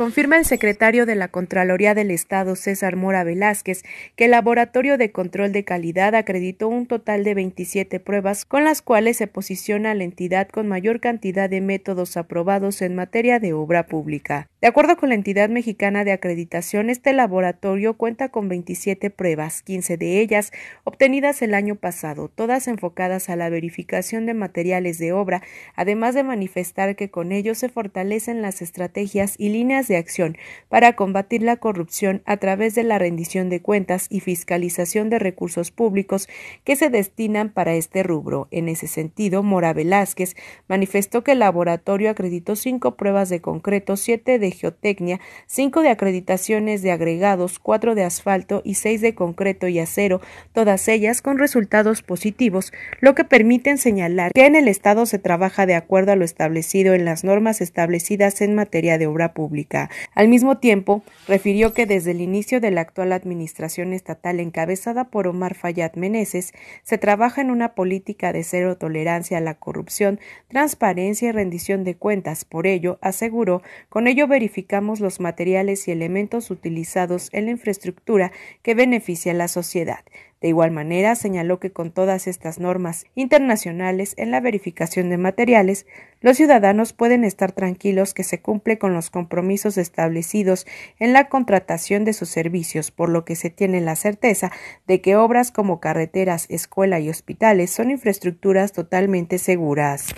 confirma el secretario de la Contraloría del Estado, César Mora Velázquez, que el Laboratorio de Control de Calidad acreditó un total de 27 pruebas con las cuales se posiciona la entidad con mayor cantidad de métodos aprobados en materia de obra pública. De acuerdo con la entidad mexicana de acreditación, este laboratorio cuenta con 27 pruebas, 15 de ellas obtenidas el año pasado, todas enfocadas a la verificación de materiales de obra, además de manifestar que con ello se fortalecen las estrategias y líneas de acción para combatir la corrupción a través de la rendición de cuentas y fiscalización de recursos públicos que se destinan para este rubro. En ese sentido, Mora Velázquez manifestó que el laboratorio acreditó cinco pruebas de concreto, siete de geotecnia, cinco de acreditaciones de agregados, cuatro de asfalto y seis de concreto y acero, todas ellas con resultados positivos, lo que permiten señalar que en el Estado se trabaja de acuerdo a lo establecido en las normas establecidas en materia de obra pública. Al mismo tiempo, refirió que desde el inicio de la actual administración estatal encabezada por Omar Fayad Meneses, se trabaja en una política de cero tolerancia a la corrupción, transparencia y rendición de cuentas. Por ello, aseguró, con ello verificamos los materiales y elementos utilizados en la infraestructura que beneficia a la sociedad. De igual manera, señaló que con todas estas normas internacionales en la verificación de materiales, los ciudadanos pueden estar tranquilos que se cumple con los compromisos establecidos en la contratación de sus servicios, por lo que se tiene la certeza de que obras como carreteras, escuela y hospitales son infraestructuras totalmente seguras.